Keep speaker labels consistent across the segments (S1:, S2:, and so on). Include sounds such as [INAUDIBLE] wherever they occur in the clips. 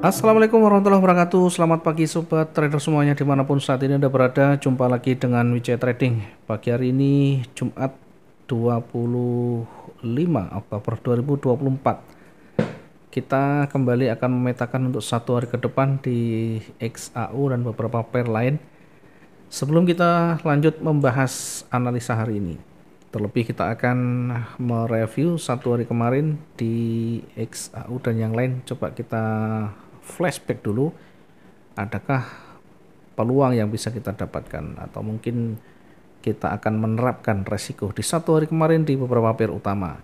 S1: Assalamualaikum warahmatullahi wabarakatuh Selamat pagi Sobat Trader semuanya dimanapun saat ini Anda berada Jumpa lagi dengan WC Trading Pagi hari ini Jumat 25 Oktober 2024 Kita kembali akan memetakan untuk satu hari ke depan di XAU dan beberapa pair lain Sebelum kita lanjut membahas analisa hari ini Terlebih kita akan mereview satu hari kemarin di XAU dan yang lain. Coba kita flashback dulu. Adakah peluang yang bisa kita dapatkan atau mungkin kita akan menerapkan resiko di satu hari kemarin di beberapa pair utama.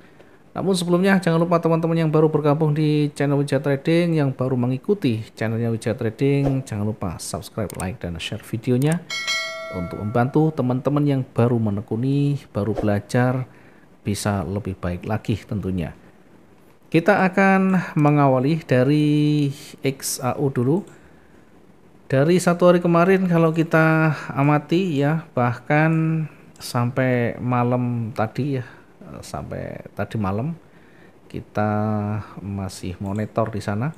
S1: Namun sebelumnya jangan lupa teman-teman yang baru bergabung di channel Wijaya Trading, yang baru mengikuti channelnya Wijaya Trading, jangan lupa subscribe, like, dan share videonya untuk membantu teman-teman yang baru menekuni, baru belajar bisa lebih baik lagi tentunya. Kita akan mengawali dari XAU dulu. Dari satu hari kemarin kalau kita amati ya bahkan sampai malam tadi ya sampai tadi malam kita masih monitor di sana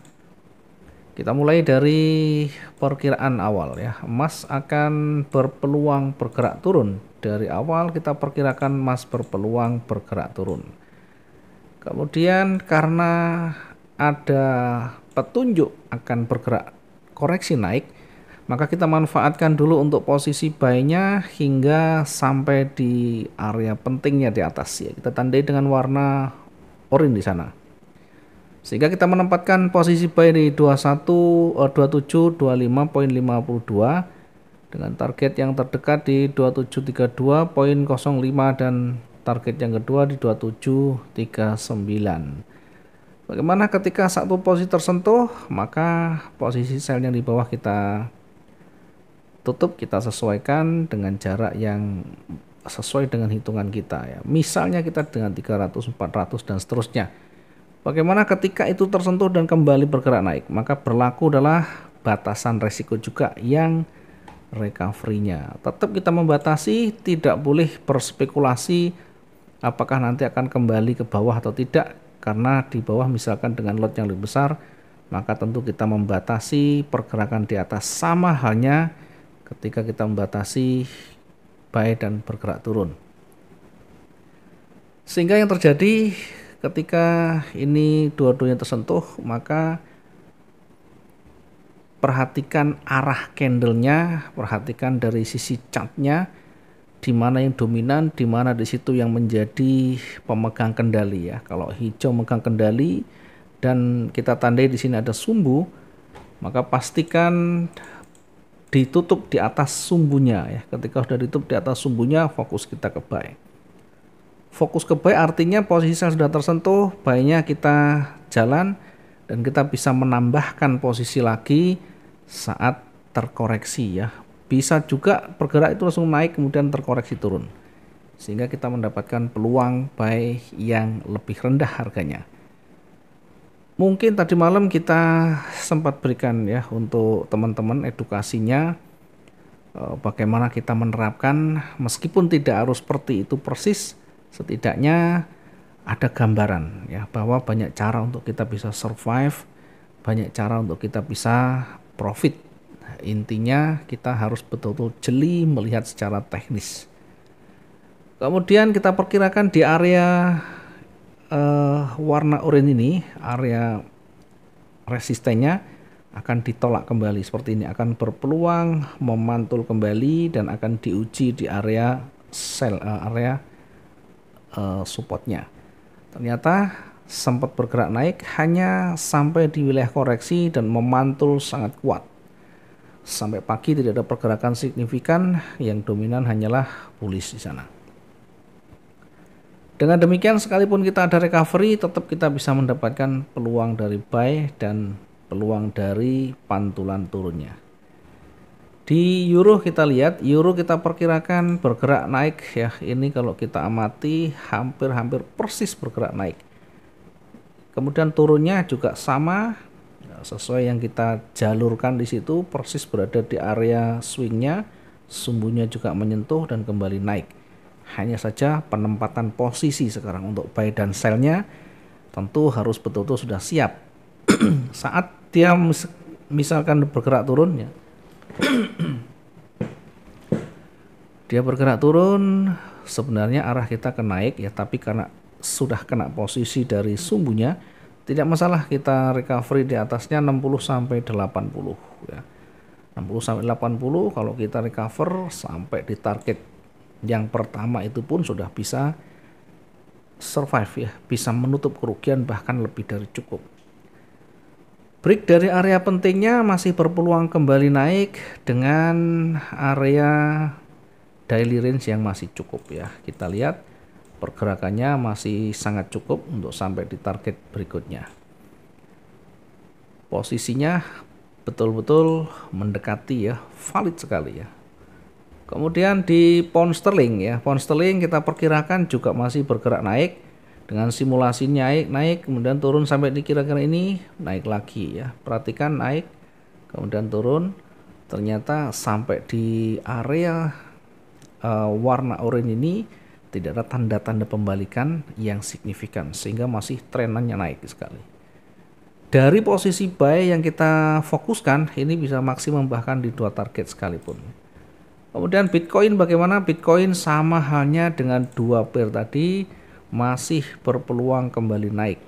S1: kita mulai dari perkiraan awal ya. Emas akan berpeluang bergerak turun. Dari awal kita perkirakan emas berpeluang bergerak turun. Kemudian karena ada petunjuk akan bergerak koreksi naik, maka kita manfaatkan dulu untuk posisi buy-nya hingga sampai di area pentingnya di atas ya. Kita tandai dengan warna orange di sana. Sehingga kita menempatkan posisi buy di 21 eh, 27 52 dengan target yang terdekat di 2732 poin 05 dan target yang kedua di 2739. Bagaimana ketika satu posisi tersentuh, maka posisi sel yang di bawah kita tutup, kita sesuaikan dengan jarak yang sesuai dengan hitungan kita ya. Misalnya kita dengan 300, 400 dan seterusnya. Bagaimana ketika itu tersentuh dan kembali bergerak naik, maka berlaku adalah batasan resiko juga yang recovery-nya. Tetap kita membatasi, tidak boleh berspekulasi apakah nanti akan kembali ke bawah atau tidak karena di bawah misalkan dengan lot yang lebih besar, maka tentu kita membatasi pergerakan di atas sama halnya ketika kita membatasi buy dan bergerak turun. Sehingga yang terjadi ketika ini dua-duanya tersentuh maka perhatikan arah candlenya perhatikan dari sisi catnya di mana yang dominan, di mana di situ yang menjadi pemegang kendali ya. Kalau hijau memegang kendali dan kita tandai di sini ada sumbu, maka pastikan ditutup di atas sumbunya ya. Ketika sudah ditutup di atas sumbunya, fokus kita ke baik fokus ke buy artinya posisi yang sudah tersentuh baiknya kita jalan dan kita bisa menambahkan posisi lagi saat terkoreksi ya bisa juga bergerak itu langsung naik kemudian terkoreksi turun sehingga kita mendapatkan peluang buy yang lebih rendah harganya mungkin tadi malam kita sempat berikan ya untuk teman-teman edukasinya eh, bagaimana kita menerapkan meskipun tidak harus seperti itu persis setidaknya ada gambaran ya bahwa banyak cara untuk kita bisa survive, banyak cara untuk kita bisa profit. intinya kita harus betul-betul jeli melihat secara teknis. Kemudian kita perkirakan di area uh, warna oranye ini, area resistennya akan ditolak kembali seperti ini akan berpeluang memantul kembali dan akan diuji di area sel uh, area uh, supportnya. Ternyata sempat bergerak naik hanya sampai di wilayah koreksi dan memantul sangat kuat. Sampai pagi tidak ada pergerakan signifikan, yang dominan hanyalah bullish di sana. Dengan demikian sekalipun kita ada recovery, tetap kita bisa mendapatkan peluang dari buy dan peluang dari pantulan turunnya. Di euro kita lihat, euro kita perkirakan bergerak naik ya. Ini kalau kita amati hampir-hampir persis bergerak naik. Kemudian turunnya juga sama ya, sesuai yang kita jalurkan di situ persis berada di area swingnya, sumbunya juga menyentuh dan kembali naik. Hanya saja penempatan posisi sekarang untuk buy dan sellnya tentu harus betul-betul sudah siap. [CLEARS THROAT] Saat dia misalkan bergerak turun ya, [CLEARS THROAT] dia bergerak turun sebenarnya arah kita ke naik ya tapi karena sudah kena posisi dari sumbunya tidak masalah kita recovery di atasnya 60 sampai 80 ya. 60 sampai 80 kalau kita recover sampai di target yang pertama itu pun sudah bisa survive ya, bisa menutup kerugian bahkan lebih dari cukup. Break dari area pentingnya masih berpeluang kembali naik dengan area daily range yang masih cukup ya. Kita lihat pergerakannya masih sangat cukup untuk sampai di target berikutnya. Posisinya betul-betul mendekati ya, valid sekali ya. Kemudian di pound sterling ya, pound sterling kita perkirakan juga masih bergerak naik dengan simulasi naik naik kemudian turun sampai di kira-kira ini naik lagi ya perhatikan naik kemudian turun ternyata sampai di area uh, warna oranye ini tidak ada tanda-tanda pembalikan yang signifikan sehingga masih trennya naik sekali dari posisi buy yang kita fokuskan ini bisa maksimum bahkan di dua target sekalipun kemudian Bitcoin bagaimana Bitcoin sama halnya dengan dua pair tadi masih berpeluang kembali naik.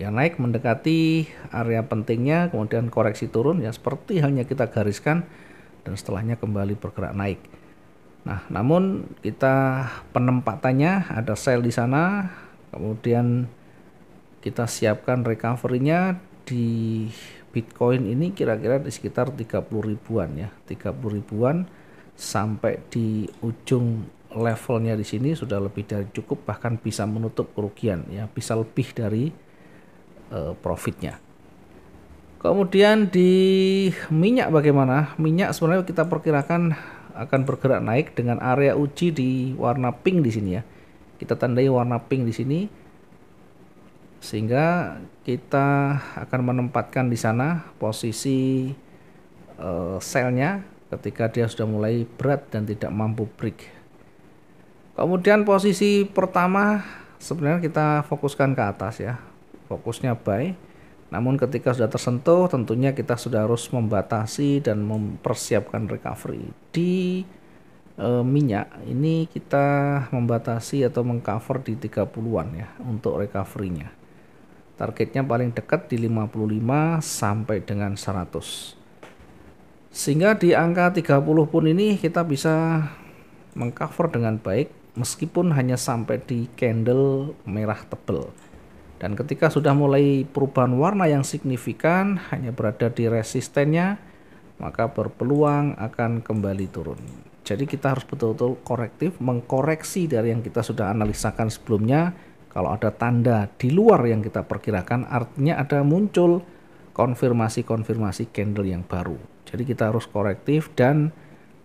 S1: Ya naik mendekati area pentingnya, kemudian koreksi turun ya seperti halnya kita gariskan dan setelahnya kembali bergerak naik. Nah, namun kita penempatannya ada sell di sana, kemudian kita siapkan recovery-nya di Bitcoin ini kira-kira di sekitar 30 ribuan ya, 30 ribuan sampai di ujung levelnya di sini sudah lebih dari cukup bahkan bisa menutup kerugian ya bisa lebih dari uh, profitnya kemudian di minyak bagaimana minyak sebenarnya kita perkirakan akan bergerak naik dengan area uji di warna pink di sini ya kita tandai warna pink di sini sehingga kita akan menempatkan di sana posisi uh, selnya ketika dia sudah mulai berat dan tidak mampu break Kemudian posisi pertama sebenarnya kita fokuskan ke atas ya. Fokusnya buy. Namun ketika sudah tersentuh tentunya kita sudah harus membatasi dan mempersiapkan recovery. Di e, minyak ini kita membatasi atau mengcover di 30-an ya untuk recovery-nya. Targetnya paling dekat di 55 sampai dengan 100. Sehingga di angka 30 pun ini kita bisa mengcover dengan baik meskipun hanya sampai di candle merah tebal. Dan ketika sudah mulai perubahan warna yang signifikan hanya berada di resistennya, maka berpeluang akan kembali turun. Jadi kita harus betul-betul korektif, mengkoreksi dari yang kita sudah analisakan sebelumnya. Kalau ada tanda di luar yang kita perkirakan, artinya ada muncul konfirmasi-konfirmasi candle yang baru. Jadi kita harus korektif dan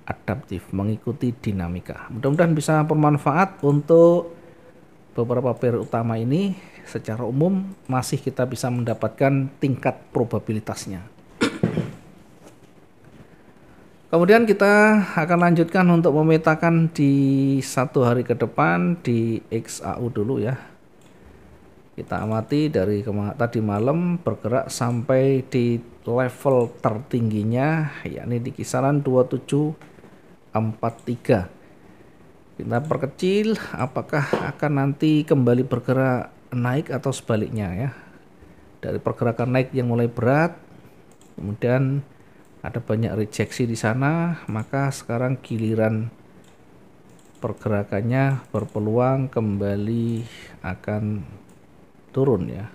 S1: adaptif, mengikuti dinamika. Mudah-mudahan bisa bermanfaat untuk beberapa pair utama ini secara umum masih kita bisa mendapatkan tingkat probabilitasnya. Kemudian kita akan lanjutkan untuk memetakan di satu hari ke depan di XAU dulu ya. Kita amati dari tadi malam bergerak sampai di level tertingginya yakni di kisaran 27 43. Kita perkecil apakah akan nanti kembali bergerak naik atau sebaliknya ya. Dari pergerakan naik yang mulai berat kemudian ada banyak rejeksi di sana, maka sekarang giliran pergerakannya berpeluang kembali akan turun ya.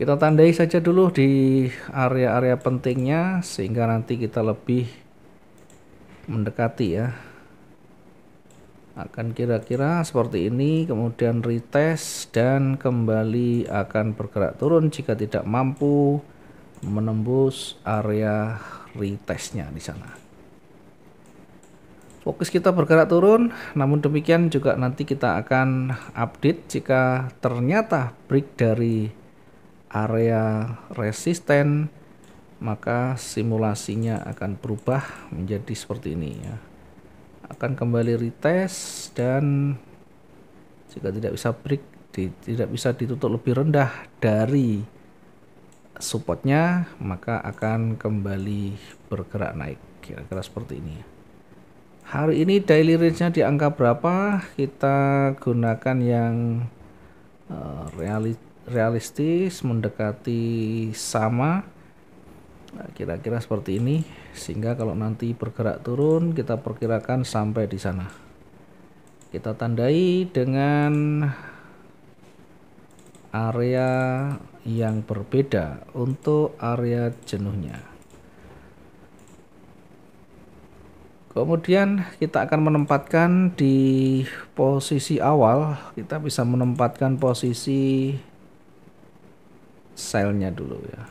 S1: Kita tandai saja dulu di area-area pentingnya sehingga nanti kita lebih mendekati ya. Akan kira-kira seperti ini, kemudian retest dan kembali akan bergerak turun jika tidak mampu menembus area retestnya di sana fokus kita bergerak turun namun demikian juga nanti kita akan update jika ternyata break dari area resisten maka simulasinya akan berubah menjadi seperti ini ya akan kembali retest dan jika tidak bisa break di, tidak bisa ditutup lebih rendah dari supportnya maka akan kembali bergerak naik kira-kira seperti ini ya. hari ini daily range-nya di angka berapa kita gunakan yang uh, eh, reality realistis mendekati sama kira-kira seperti ini sehingga kalau nanti bergerak turun kita perkirakan sampai di sana kita tandai dengan area yang berbeda untuk area jenuhnya kemudian kita akan menempatkan di posisi awal kita bisa menempatkan posisi selnya dulu ya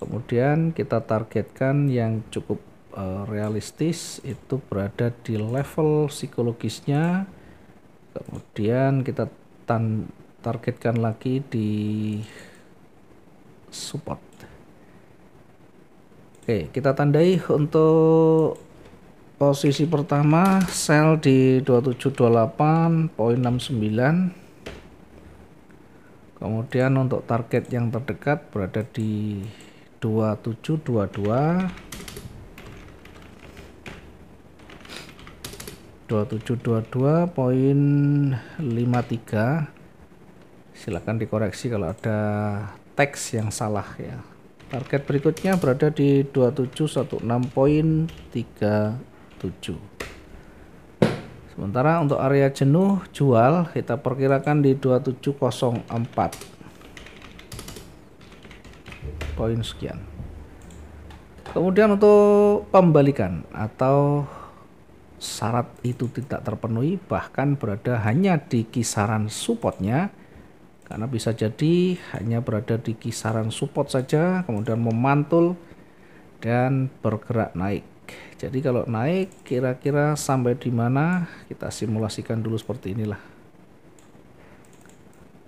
S1: kemudian kita targetkan yang cukup uh, realistis itu berada di level psikologisnya kemudian kita tan targetkan lagi di support oke kita tandai untuk posisi pertama sel di 2728.69 kemudian untuk target yang terdekat berada di 2722 2722 poin 53 silahkan dikoreksi kalau ada teks yang salah ya target berikutnya berada di 2716 poin 37 Sementara untuk area jenuh jual kita perkirakan di 2704 poin sekian. Kemudian untuk pembalikan atau syarat itu tidak terpenuhi bahkan berada hanya di kisaran supportnya karena bisa jadi hanya berada di kisaran support saja kemudian memantul dan bergerak naik jadi kalau naik kira-kira sampai di mana kita simulasikan dulu seperti inilah.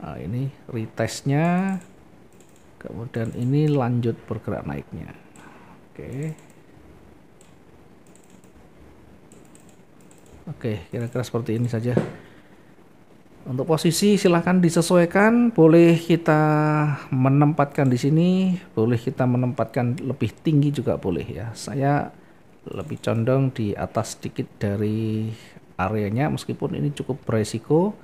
S1: Nah, ini retestnya, kemudian ini lanjut bergerak naiknya. Oke. Oke, kira-kira seperti ini saja. Untuk posisi silahkan disesuaikan, boleh kita menempatkan di sini, boleh kita menempatkan lebih tinggi juga boleh ya. Saya lebih condong di atas sedikit dari areanya meskipun ini cukup beresiko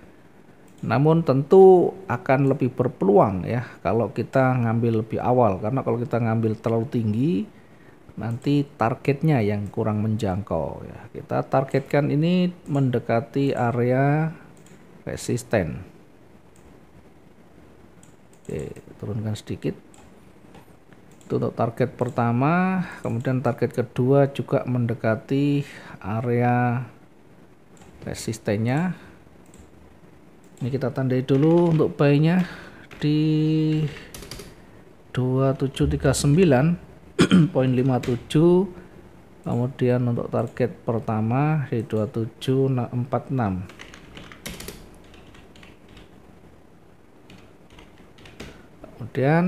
S1: namun tentu akan lebih berpeluang ya kalau kita ngambil lebih awal karena kalau kita ngambil terlalu tinggi nanti targetnya yang kurang menjangkau ya kita targetkan ini mendekati area resisten oke turunkan sedikit itu untuk target pertama kemudian target kedua juga mendekati area resistennya ini kita tandai dulu untuk bayinya di 2739.57 [CLEARS THROAT] kemudian untuk target pertama di 2746 kemudian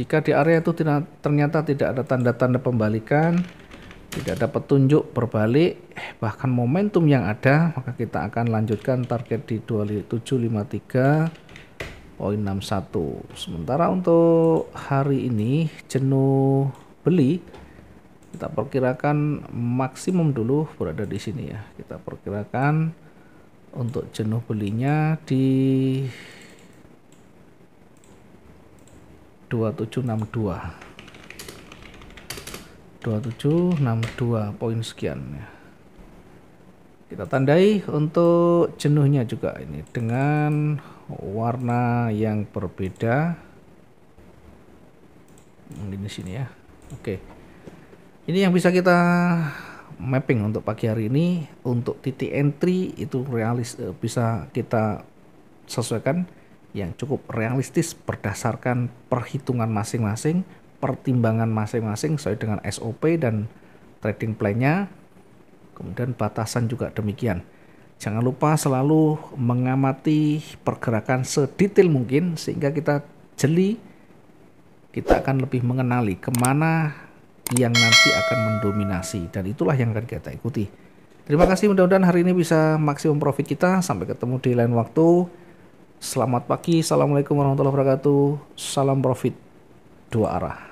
S1: jika di area itu ternyata tidak ada tanda-tanda pembalikan, tidak ada petunjuk berbalik, bahkan momentum yang ada, maka kita akan lanjutkan target di 2753.61. Sementara untuk hari ini jenuh beli kita perkirakan maksimum dulu berada di sini ya. Kita perkirakan untuk jenuh belinya di 2762 2762 poin sekian ya. Kita tandai untuk jenuhnya juga ini dengan warna yang berbeda. Ini sini ya. Oke. Ini yang bisa kita mapping untuk pagi hari ini untuk titik entry itu realis eh, bisa kita sesuaikan yang cukup realistis berdasarkan perhitungan masing-masing, pertimbangan masing-masing sesuai dengan SOP dan trading plan-nya. Kemudian batasan juga demikian. Jangan lupa selalu mengamati pergerakan sedetail mungkin sehingga kita jeli kita akan lebih mengenali kemana yang nanti akan mendominasi dan itulah yang akan kita ikuti. Terima kasih mudah-mudahan hari ini bisa maksimum profit kita. Sampai ketemu di lain waktu. Selamat pagi, Assalamualaikum warahmatullahi wabarakatuh. Salam profit dua arah.